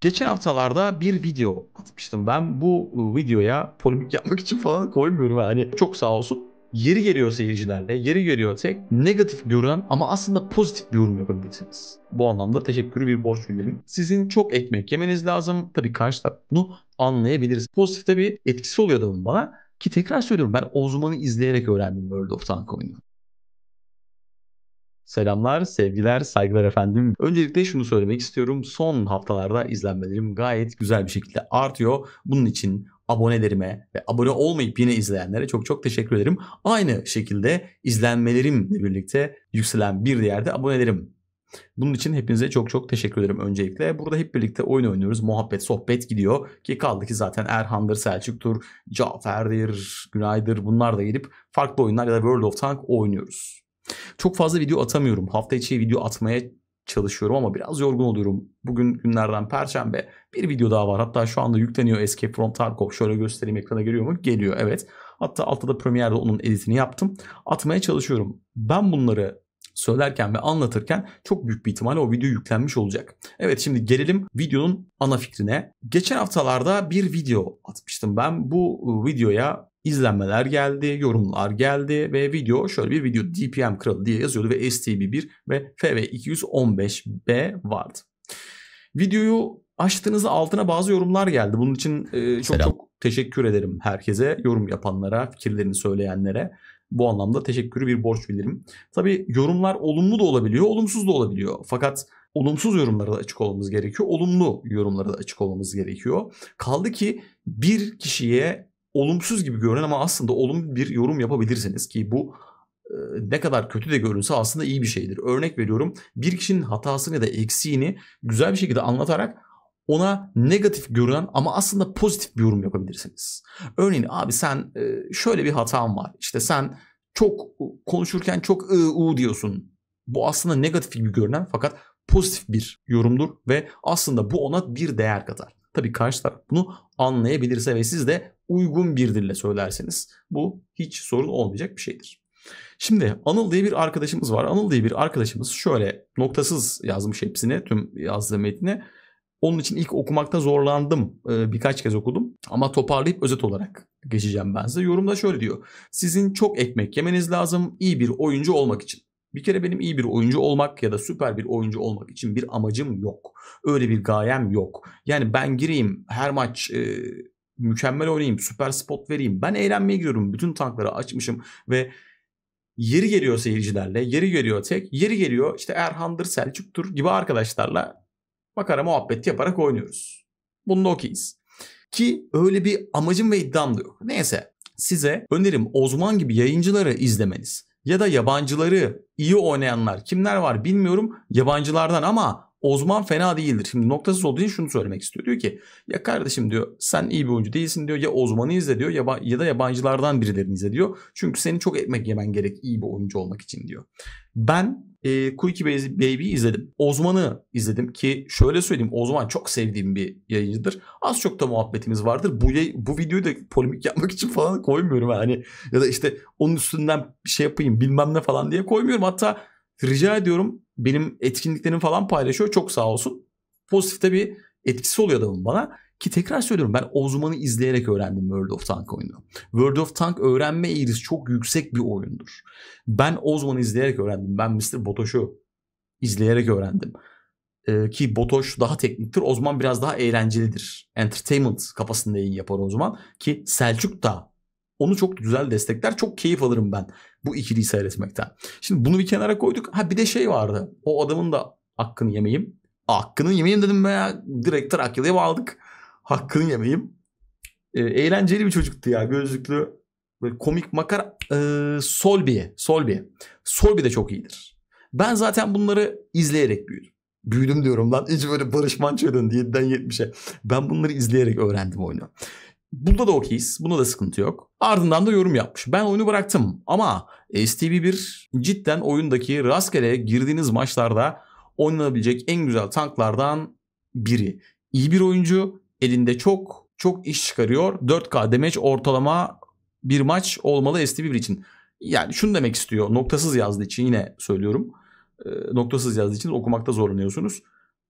Geçen haftalarda bir video atmıştım ben. Bu ıı, videoya polemik yapmak için falan koymuyorum. Hani çok sağ olsun yeri geliyor seyircilerle, yeri geliyor tek negatif görünen ama aslında pozitif bir yorum yapabilirsiniz. Bu anlamda teşekkürü bir borç bilirim. Sizin çok ekmek yemeniz lazım. Tabii karşı taraf bunu anlayabiliriz. Pozitif bir etkisi oluyor da bana. Ki tekrar söylüyorum ben Ozman'ı izleyerek öğrendim World of Tank oyunu. Selamlar, sevgiler, saygılar efendim. Öncelikle şunu söylemek istiyorum. Son haftalarda izlenmelerim gayet güzel bir şekilde artıyor. Bunun için abonelerime ve abone olmayıp yine izleyenlere çok çok teşekkür ederim. Aynı şekilde izlenmelerimle birlikte yükselen bir diğer de abonelerim. Bunun için hepinize çok çok teşekkür ederim öncelikle. Burada hep birlikte oyun oynuyoruz. Muhabbet, sohbet gidiyor. Ki kaldı ki zaten Erhan'dır, Selçuk'tur, Cafer'dir, Günay'dır bunlar da gelip farklı oyunlar ya da World of Tank oynuyoruz. Çok fazla video atamıyorum. Hafta içi video atmaya çalışıyorum ama biraz yorgun oluyorum. Bugün günlerden perşembe bir video daha var. Hatta şu anda yükleniyor Escape from Tarkov. Şöyle göstereyim ekrana geliyor mu? Geliyor evet. Hatta altta da Premiere'de onun editini yaptım. Atmaya çalışıyorum. Ben bunları söylerken ve anlatırken çok büyük bir ihtimalle o video yüklenmiş olacak. Evet şimdi gelelim videonun ana fikrine. Geçen haftalarda bir video atmıştım ben. Bu ıı, videoya izlenmeler geldi, yorumlar geldi ve video şöyle bir video DPM kralı diye yazıyordu ve STB1 ve FV215B vardı. Videoyu açtığınızda altına bazı yorumlar geldi. Bunun için e, çok Selam. çok teşekkür ederim herkese, yorum yapanlara, fikirlerini söyleyenlere. Bu anlamda teşekkürü bir borç bilirim. Tabii yorumlar olumlu da olabiliyor, olumsuz da olabiliyor. Fakat olumsuz yorumlara da açık olmamız gerekiyor. Olumlu yorumlara da açık olmamız gerekiyor. Kaldı ki bir kişiye olumsuz gibi görünen ama aslında olumlu bir yorum yapabilirsiniz ki bu e, ne kadar kötü de görünse aslında iyi bir şeydir. Örnek veriyorum bir kişinin hatasını ya da eksiğini güzel bir şekilde anlatarak ona negatif görünen ama aslında pozitif bir yorum yapabilirsiniz. Örneğin abi sen e, şöyle bir hatan var. işte sen çok konuşurken çok ı u diyorsun. Bu aslında negatif gibi görünen fakat pozitif bir yorumdur ve aslında bu ona bir değer katar. Tabii karşı taraf bunu anlayabilirse ve siz de uygun bir dille söylerseniz bu hiç sorun olmayacak bir şeydir. Şimdi Anıl diye bir arkadaşımız var. Anıl diye bir arkadaşımız şöyle noktasız yazmış hepsini tüm yazdığı metni. Onun için ilk okumakta zorlandım. E, birkaç kez okudum ama toparlayıp özet olarak geçeceğim ben size. Yorumda şöyle diyor. Sizin çok ekmek yemeniz lazım iyi bir oyuncu olmak için. Bir kere benim iyi bir oyuncu olmak ya da süper bir oyuncu olmak için bir amacım yok. Öyle bir gayem yok. Yani ben gireyim her maç e, mükemmel oynayayım, süper spot vereyim. Ben eğlenmeye gidiyorum. Bütün tankları açmışım ve yeri geliyor seyircilerle, yeri geliyor tek, yeri geliyor işte Erhan'dır, Selçuk'tur gibi arkadaşlarla makara muhabbet yaparak oynuyoruz. Bunda okeyiz. Ki öyle bir amacım ve iddiam da yok. Neyse size önerim Ozman gibi yayıncıları izlemeniz. Ya da yabancıları iyi oynayanlar kimler var bilmiyorum yabancılardan ama Ozman fena değildir. Şimdi noktasız olduğu için şunu söylemek istiyor. Diyor ki ya kardeşim diyor sen iyi bir oyuncu değilsin diyor. Ya Ozman'ı izle diyor ya, ya da yabancılardan birilerini izle diyor. Çünkü seni çok ekmek yemen gerek iyi bir oyuncu olmak için diyor. Ben e, Quick Baby'yi izledim. Ozman'ı izledim ki şöyle söyleyeyim Ozman çok sevdiğim bir yayıncıdır. Az çok da muhabbetimiz vardır. Bu bu videoyu da polemik yapmak için falan koymuyorum yani. Ya da işte onun üstünden şey yapayım bilmem ne falan diye koymuyorum. Hatta rica ediyorum benim etkinliklerimi falan paylaşıyor. Çok sağ olsun. Pozitifte bir etkisi oluyor adamın bana. Ki tekrar söylüyorum ben Ozman'ı izleyerek öğrendim World of Tank oyunu. World of Tank öğrenme eğrisi çok yüksek bir oyundur. Ben Ozman'ı izleyerek öğrendim. Ben Mr. Botoş'u izleyerek öğrendim. Ee, ki Botoş daha tekniktir. Ozman biraz daha eğlencelidir. Entertainment kafasında yayın yapar Ozman. Ki Selçuk da onu çok güzel destekler. Çok keyif alırım ben bu ikiliyi seyretmekten. Şimdi bunu bir kenara koyduk. Ha bir de şey vardı. O adamın da hakkını yemeyeyim. Hakkını yemeyeyim dedim veya direkt Trakyalı'ya bağladık. Hakkını yemeyeyim. E, eğlenceli bir çocuktu ya. Gözlüklü böyle komik makara. E, ee, Solbi'ye. Solbi'ye. Solbi de çok iyidir. Ben zaten bunları izleyerek büyüdüm. Büyüdüm diyorum lan. Hiç böyle Barış Manço'ya döndü 7'den 70'e. Ben bunları izleyerek öğrendim oyunu. Bunda da okeyiz. Bunda da sıkıntı yok. Ardından da yorum yapmış. Ben oyunu bıraktım ama e, STB1 cidden oyundaki rastgele girdiğiniz maçlarda oynanabilecek en güzel tanklardan biri. İyi bir oyuncu. Elinde çok çok iş çıkarıyor. 4K demeç ortalama bir maç olmalı STB1 için. Yani şunu demek istiyor. Noktasız yazdığı için yine söylüyorum. E, noktasız yazdığı için okumakta zorlanıyorsunuz.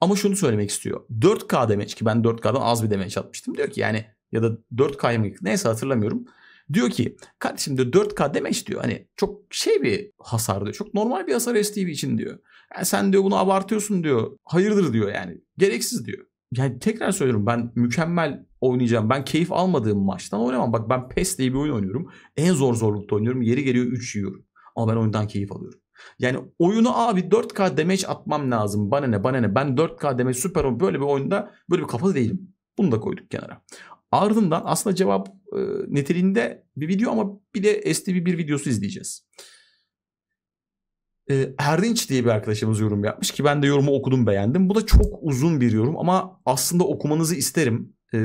Ama şunu söylemek istiyor. 4K demeç ki ben 4K'dan az bir demeç atmıştım. Diyor ki yani ya da 4K'ya mı neyse hatırlamıyorum. Diyor ki kardeşim diyor 4K demek diyor hani çok şey bir hasar diyor. Çok normal bir hasar STV için diyor. Yani sen diyor bunu abartıyorsun diyor. Hayırdır diyor yani. Gereksiz diyor. Yani tekrar söylüyorum ben mükemmel oynayacağım. Ben keyif almadığım maçtan oynamam. Bak ben PES diye bir oyun oynuyorum. En zor zorlukta oynuyorum. Yeri geliyor 3 yiyorum. Ama ben oyundan keyif alıyorum. Yani oyunu abi 4K demeç atmam lazım. Bana ne bana ne. Ben 4K damage süper böyle bir oyunda böyle bir kafa değilim. Bunu da koyduk kenara. Ardından aslında cevap e, niteliğinde bir video ama bir de STV bir videosu izleyeceğiz. E, Erdinç diye bir arkadaşımız yorum yapmış ki ben de yorumu okudum beğendim. Bu da çok uzun bir yorum ama aslında okumanızı isterim. E,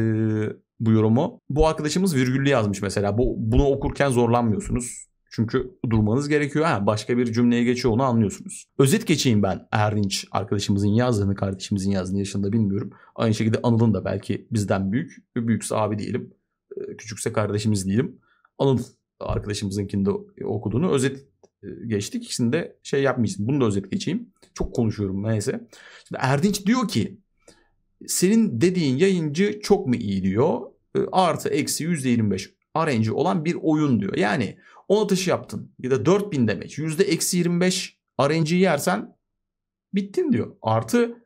bu yorumu. Bu arkadaşımız virgüllü yazmış mesela. Bu, bunu okurken zorlanmıyorsunuz. Çünkü durmanız gerekiyor. Ha, başka bir cümleye geçiyor onu anlıyorsunuz. Özet geçeyim ben Erdinç arkadaşımızın yazdığını, kardeşimizin yazdığını yaşında bilmiyorum. Aynı şekilde Anıl'ın da belki bizden büyük. Büyükse abi diyelim. E, küçükse kardeşimiz diyelim. Anıl arkadaşımızınkinde okuduğunu özet e, geçtik. İkisini de şey yapmayacağım. Bunu da özet geçeyim. Çok konuşuyorum neyse. Şimdi Erdinç diyor ki senin dediğin yayıncı çok mu iyi diyor. E, artı eksi %25 RNG olan bir oyun diyor. Yani 10 atışı yaptın ya da 4000 demek. Yüzde eksi %-25 RNG'yi yersen bittin diyor. Artı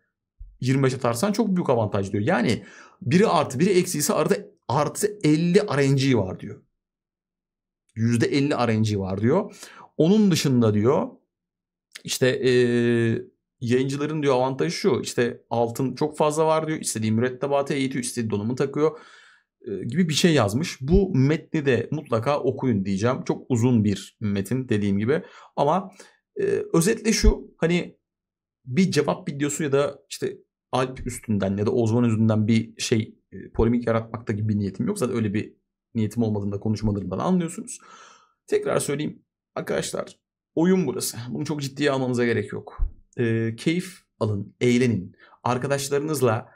25 atarsan çok büyük avantaj diyor. Yani biri artı biri eksi ise arada artı 50 RNG var diyor. Yüzde %50 RNG var diyor. Onun dışında diyor işte ee, yayıncıların diyor avantajı şu işte altın çok fazla var diyor. İstediği mürettebatı eğitiyor, istediği donumu takıyor. E, gibi bir şey yazmış. Bu metni de mutlaka okuyun diyeceğim. Çok uzun bir metin dediğim gibi. Ama e, özetle şu hani bir cevap videosu ya da işte Alp üstünden ya da Ozman üstünden bir şey e, polemik yaratmakta gibi bir niyetim yok. Zaten öyle bir niyetim olmadığında konuşmalarından anlıyorsunuz. Tekrar söyleyeyim arkadaşlar oyun burası. Bunu çok ciddiye almanıza gerek yok. E, keyif alın, eğlenin. Arkadaşlarınızla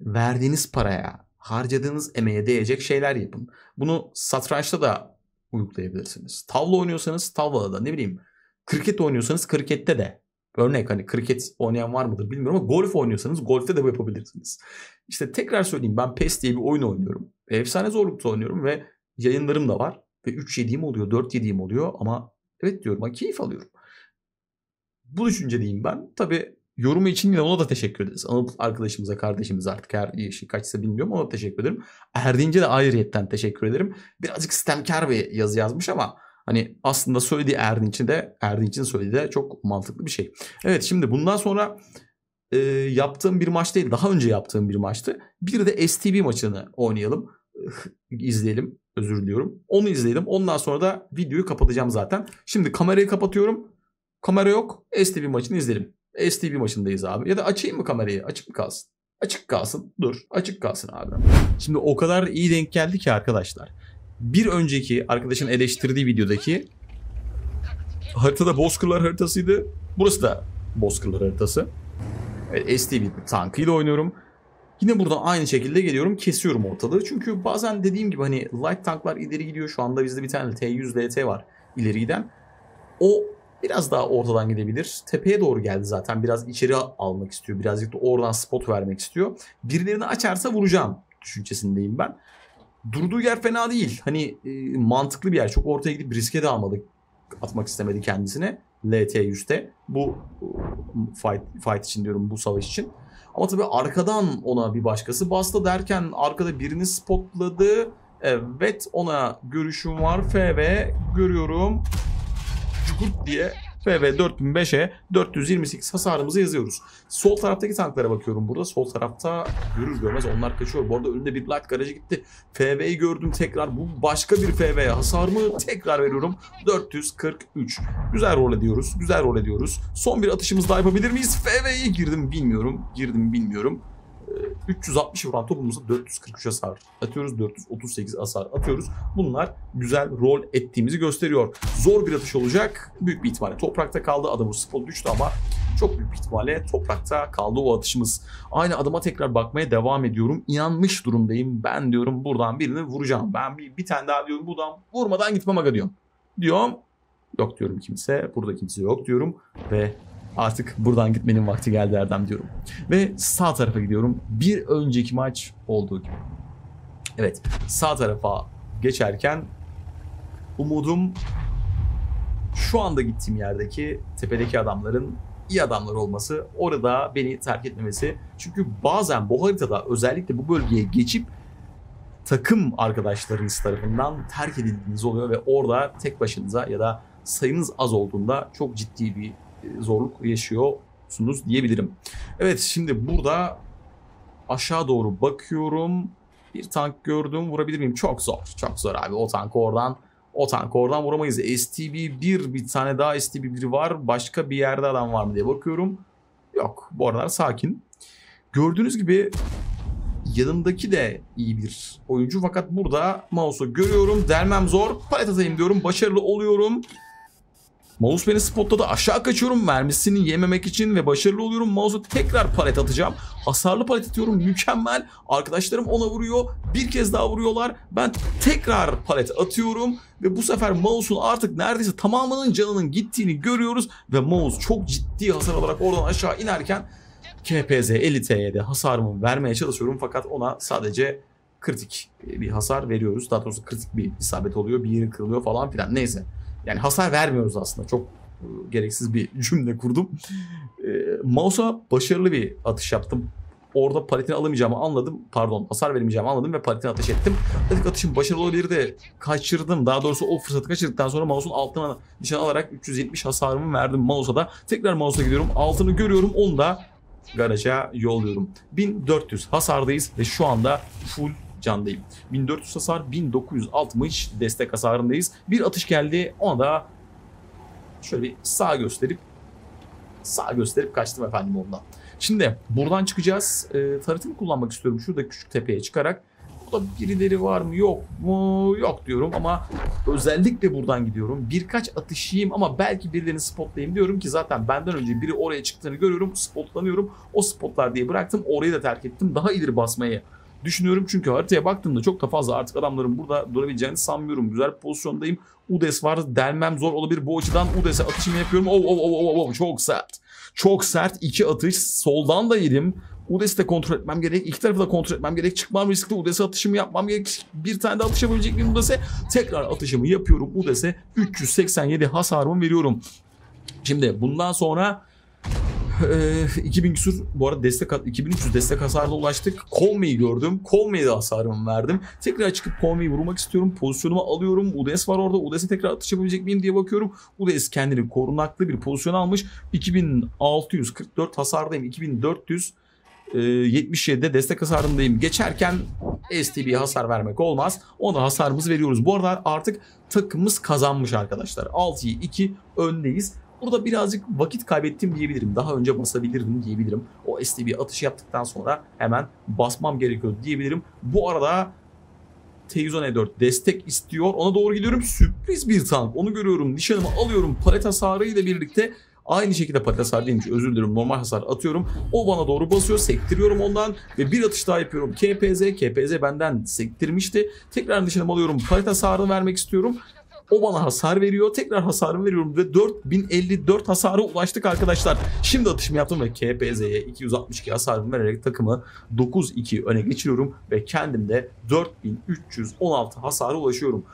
verdiğiniz paraya harcadığınız emeğe değecek şeyler yapın. Bunu satrançta da uygulayabilirsiniz. Tavla oynuyorsanız tavlada da ne bileyim kriket oynuyorsanız krikette de örnek hani kriket oynayan var mıdır bilmiyorum ama golf oynuyorsanız golfte de bu yapabilirsiniz. İşte tekrar söyleyeyim ben PES diye bir oyun oynuyorum. Efsane zorlukta oynuyorum ve yayınlarım da var. Ve 3 yediğim oluyor 4 yediğim oluyor ama evet diyorum keyif alıyorum. Bu düşünce diyeyim ben. Tabii yorumu için yine ona da teşekkür ederiz. Anıl arkadaşımıza, kardeşimiz artık her yaşı şey kaçsa bilmiyorum ona da teşekkür ederim. Erdinç'e de ayrıyetten teşekkür ederim. Birazcık sistemkar bir yazı yazmış ama hani aslında söylediği Erdinç'in de Erdinç'in söylediği de çok mantıklı bir şey. Evet şimdi bundan sonra e, yaptığım bir maç değil daha önce yaptığım bir maçtı. Bir de STB maçını oynayalım. izleyelim. Özür diliyorum. Onu izleyelim. Ondan sonra da videoyu kapatacağım zaten. Şimdi kamerayı kapatıyorum. Kamera yok. STB maçını izleyelim. STB maçındayız abi. Ya da açayım mı kamerayı? Açık mı kalsın? Açık kalsın. Dur. Açık kalsın abi. Şimdi o kadar iyi denk geldi ki arkadaşlar. Bir önceki arkadaşın eleştirdiği videodaki haritada Bozkırlar haritasıydı. Burası da Bozkırlar haritası. Evet, STV tankıyla oynuyorum. Yine buradan aynı şekilde geliyorum kesiyorum ortalığı. Çünkü bazen dediğim gibi hani light tanklar ileri gidiyor. Şu anda bizde bir tane T100 LT var ileri giden. O Biraz daha ortadan gidebilir. Tepeye doğru geldi zaten. Biraz içeri almak istiyor. Birazcık da oradan spot vermek istiyor. Birilerini açarsa vuracağım düşüncesindeyim ben. Durduğu yer fena değil. Hani e, mantıklı bir yer. Çok ortaya gidip riske de almadı. Atmak istemedi kendisine. LT 100'te. Bu e, fight, fight için diyorum bu savaş için. Ama tabii arkadan ona bir başkası bastı derken arkada birini spotladı. Evet ona görüşüm var. FV görüyorum kurt diye FV 4005'e 428 hasarımızı yazıyoruz. Sol taraftaki tanklara bakıyorum burada. Sol tarafta görür görmez onlar kaçıyor. Bu arada önünde bir light garajı gitti. FV'yi gördüm tekrar. Bu başka bir FV'ye hasarımı tekrar veriyorum. 443. Güzel rol ediyoruz. Güzel rol ediyoruz. Son bir atışımız daha yapabilir miyiz? FV'ye girdim bilmiyorum. Girdim bilmiyorum. 360 vuran topumuzda 443 hasar atıyoruz. 438 hasar atıyoruz. Bunlar güzel rol ettiğimizi gösteriyor. Zor bir atış olacak. Büyük bir ihtimalle toprakta kaldı. Adamı spol düştü ama çok büyük ihtimalle toprakta kaldı o atışımız. Aynı adıma tekrar bakmaya devam ediyorum. İnanmış durumdayım. Ben diyorum buradan birini vuracağım. Ben bir, bir tane daha diyorum buradan vurmadan gitmem aga diyorum. Diyorum. Yok diyorum kimse. Burada kimse yok diyorum. Ve artık buradan gitmenin vakti geldi Erdem diyorum. Ve sağ tarafa gidiyorum. Bir önceki maç olduğu gibi. Evet sağ tarafa geçerken umudum şu anda gittiğim yerdeki tepedeki adamların iyi adamlar olması, orada beni terk etmemesi. Çünkü bazen bu haritada özellikle bu bölgeye geçip takım arkadaşlarınız tarafından terk edildiğiniz oluyor ve orada tek başınıza ya da sayınız az olduğunda çok ciddi bir zorluk yaşıyorsunuz diyebilirim. Evet şimdi burada aşağı doğru bakıyorum. Bir tank gördüm vurabilir miyim? Çok zor. Çok zor abi o tank oradan o tank oradan vuramayız. STB1 bir tane daha STB1 var. Başka bir yerde adam var mı diye bakıyorum. Yok bu aralar sakin. Gördüğünüz gibi yanımdaki de iyi bir oyuncu fakat burada Mouse'u görüyorum. Delmem zor. Palet atayım diyorum. Başarılı oluyorum. Mouse beni spotladı. Aşağı kaçıyorum mermisini yememek için ve başarılı oluyorum. Mouse'u tekrar palet atacağım. Hasarlı palet atıyorum. Mükemmel. Arkadaşlarım ona vuruyor. Bir kez daha vuruyorlar. Ben tekrar palet atıyorum. Ve bu sefer Mouse'un artık neredeyse tamamının canının gittiğini görüyoruz. Ve Mouse çok ciddi hasar alarak oradan aşağı inerken KPZ 50 TY'de hasarımı vermeye çalışıyorum. Fakat ona sadece kritik bir hasar veriyoruz. Daha doğrusu kritik bir isabet oluyor. Bir yeri kırılıyor falan filan. Neyse. Yani hasar vermiyoruz aslında. Çok e, gereksiz bir cümle kurdum. E, Mouse'a başarılı bir atış yaptım. Orada paletini alamayacağımı anladım. Pardon hasar veremeyeceğimi anladım ve paletini ateş ettim. Atık atışım başarılı olabilirdi. Kaçırdım. Daha doğrusu o fırsatı kaçırdıktan sonra mouse'un altına nişan alarak 370 hasarımı verdim mouse'a da. Tekrar mouse'a gidiyorum. Altını görüyorum. Onu da garaja yolluyorum. 1400 hasardayız ve şu anda full candayım. 1400 hasar 1960 destek hasarındayız. Bir atış geldi ona da şöyle bir sağ gösterip sağ gösterip kaçtım efendim ondan. Şimdi buradan çıkacağız. E, tarıtımı kullanmak istiyorum. Şurada küçük tepeye çıkarak. Burada birileri var mı yok mu yok diyorum ama özellikle buradan gidiyorum. Birkaç atışayım ama belki birilerini spotlayayım diyorum ki zaten benden önce biri oraya çıktığını görüyorum. Spotlanıyorum. O spotlar diye bıraktım. Orayı da terk ettim. Daha ileri basmayı düşünüyorum. Çünkü haritaya baktığımda çok da fazla artık adamların burada durabileceğini sanmıyorum. Güzel bir pozisyondayım. Udes var delmem zor olabilir. Bu açıdan Udes'e atışımı yapıyorum. Oh, oh, oh, oh, oh. Çok sert. Çok sert. iki atış. Soldan da yedim. Udes'i de kontrol etmem gerek. İki tarafı da kontrol etmem gerek. Çıkmam riskli. Udes'e atışımı yapmam gerek. Bir tane de atış yapabilecek miyim Udes'e? Tekrar atışımı yapıyorum. Udes'e 387 hasarımı veriyorum. Şimdi bundan sonra e, ee, 2000 küsur bu arada destek 2300 destek hasarla ulaştık. Conway'i gördüm. Conway'e de hasarımı verdim. Tekrar çıkıp Conway'i vurmak istiyorum. Pozisyonumu alıyorum. UDS var orada. Udes'e tekrar atış yapabilecek miyim diye bakıyorum. UDS kendini korunaklı bir pozisyon almış. 2644 hasardayım. 2.477'de e, destek hasarındayım. Geçerken STB hasar vermek olmaz. Ona hasarımızı veriyoruz. Bu arada artık takımımız kazanmış arkadaşlar. 6'yı 2 öndeyiz. Burada birazcık vakit kaybettim diyebilirim. Daha önce basabilirdim diyebilirim. O STB atışı yaptıktan sonra hemen basmam gerekiyor diyebilirim. Bu arada t 4 e destek istiyor. Ona doğru gidiyorum. Sürpriz bir tank. Onu görüyorum. Nişanımı alıyorum. Palet hasarıyla birlikte Aynı şekilde patates hasarı değilmiş özür dilerim normal hasar atıyorum. O bana doğru basıyor sektiriyorum ondan ve bir atış daha yapıyorum. KPZ, KPZ benden sektirmişti. Tekrar nişanımı alıyorum palet hasarını vermek istiyorum. O bana hasar veriyor. Tekrar hasarımı veriyorum ve 4054 hasara ulaştık arkadaşlar. Şimdi atışımı yaptım ve KPZ'ye 262 hasarımı vererek takımı 9-2 öne geçiriyorum ve kendimde 4316 hasara ulaşıyorum.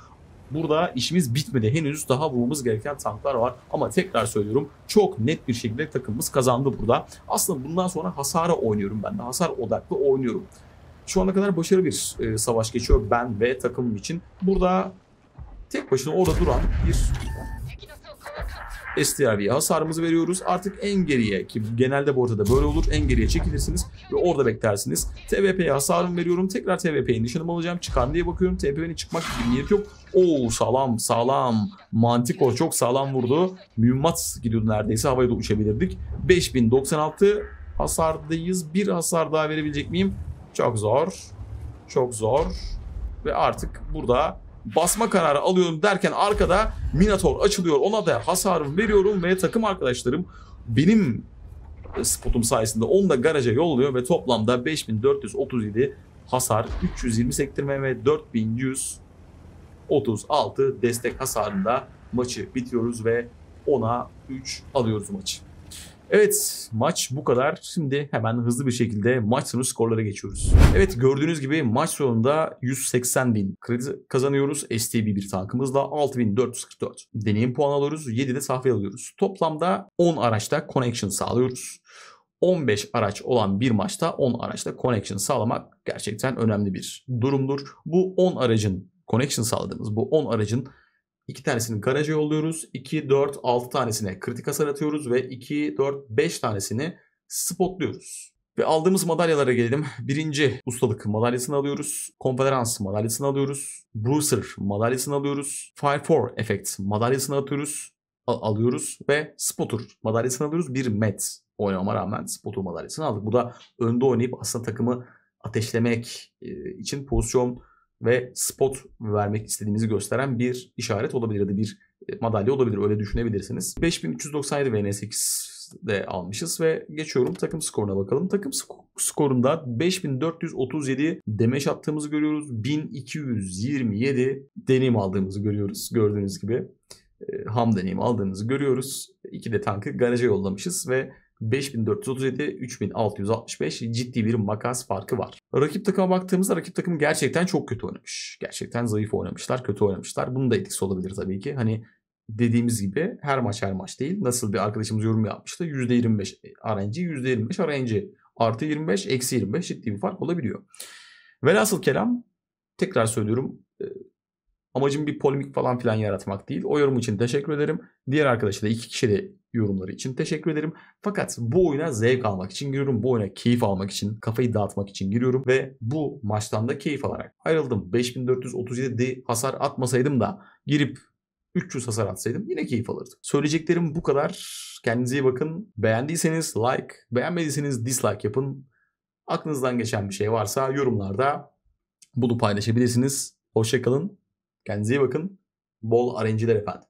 Burada işimiz bitmedi. Henüz daha vurmamız gereken tanklar var. Ama tekrar söylüyorum çok net bir şekilde takımımız kazandı burada. Aslında bundan sonra hasara oynuyorum ben de. Hasar odaklı oynuyorum. Şu ana kadar başarılı bir e, savaş geçiyor ben ve takımım için. Burada tek başına orada duran bir STRV'ye hasarımızı veriyoruz. Artık en geriye ki genelde bu ortada böyle olur. En geriye çekilirsiniz ve orada beklersiniz. TVP'ye hasarımı veriyorum. Tekrar TVP'yi nişanımı alacağım. Çıkar diye bakıyorum. TVP'nin çıkmak gibi niyet yok. Oo sağlam sağlam. Mantikor çok sağlam vurdu. Mühimmat gidiyordu neredeyse. Havaya da uçabilirdik. 5096 hasardayız. Bir hasar daha verebilecek miyim? Çok zor. Çok zor. Ve artık burada basma kararı alıyorum derken arkada Minator açılıyor. Ona da hasarımı veriyorum ve takım arkadaşlarım benim e, spotum sayesinde onu da garaja yolluyor ve toplamda 5437 hasar, 320 sektirme ve 4136 destek hasarında maçı bitiriyoruz ve 10'a 3 alıyoruz maçı. Evet maç bu kadar. Şimdi hemen hızlı bir şekilde maç sonu skorlara geçiyoruz. Evet gördüğünüz gibi maç sonunda 180 bin kredi kazanıyoruz. STB bir tankımızla 6444. Deneyim puan alıyoruz. 7 de sahve alıyoruz. Toplamda 10 araçta connection sağlıyoruz. 15 araç olan bir maçta 10 araçta connection sağlamak gerçekten önemli bir durumdur. Bu 10 aracın connection sağladığımız bu 10 aracın 2 tanesini garaja yolluyoruz. 2, 4, 6 tanesine kritik hasar atıyoruz ve 2, 4, 5 tanesini spotluyoruz. Ve aldığımız madalyalara gelelim. Birinci ustalık madalyasını alıyoruz. Konferans madalyasını alıyoruz. Bruiser madalyasını alıyoruz. Fire 4 Effect madalyasını atıyoruz. Al alıyoruz ve Spotter madalyasını alıyoruz. Bir met oynama rağmen Spotter madalyasını aldık. Bu da önde oynayıp aslında takımı ateşlemek e, için pozisyon ve spot vermek istediğimizi gösteren bir işaret olabilir ya da bir e, madalya olabilir öyle düşünebilirsiniz. 5397 VN8 de almışız ve geçiyorum takım skoruna bakalım. Takım skorunda 5437 demeç attığımızı görüyoruz. 1227 deneyim aldığımızı görüyoruz gördüğünüz gibi e, ham deneyim aldığımızı görüyoruz. İki de tankı garaja yollamışız ve 5437, 3665 ciddi bir makas farkı var. Rakip takıma baktığımızda rakip takım gerçekten çok kötü oynamış. Gerçekten zayıf oynamışlar, kötü oynamışlar. Bunun da etkisi olabilir tabii ki. Hani dediğimiz gibi her maç her maç değil. Nasıl bir arkadaşımız yorum yapmıştı? %25 RNG, %25 RNG. Artı 25, eksi 25 ciddi bir fark olabiliyor. Velhasıl kelam tekrar söylüyorum e, Amacım bir polemik falan filan yaratmak değil. O yorum için teşekkür ederim. Diğer arkadaşa da iki kişi de yorumları için teşekkür ederim. Fakat bu oyuna zevk almak için giriyorum. Bu oyuna keyif almak için, kafayı dağıtmak için giriyorum. Ve bu maçtan da keyif alarak ayrıldım. 5437 hasar atmasaydım da girip 300 hasar atsaydım yine keyif alırdım. Söyleyeceklerim bu kadar. Kendinize iyi bakın. Beğendiyseniz like, beğenmediyseniz dislike yapın. Aklınızdan geçen bir şey varsa yorumlarda bunu paylaşabilirsiniz. Hoşçakalın. Kendinize iyi bakın. Bol RNG'ler efendim.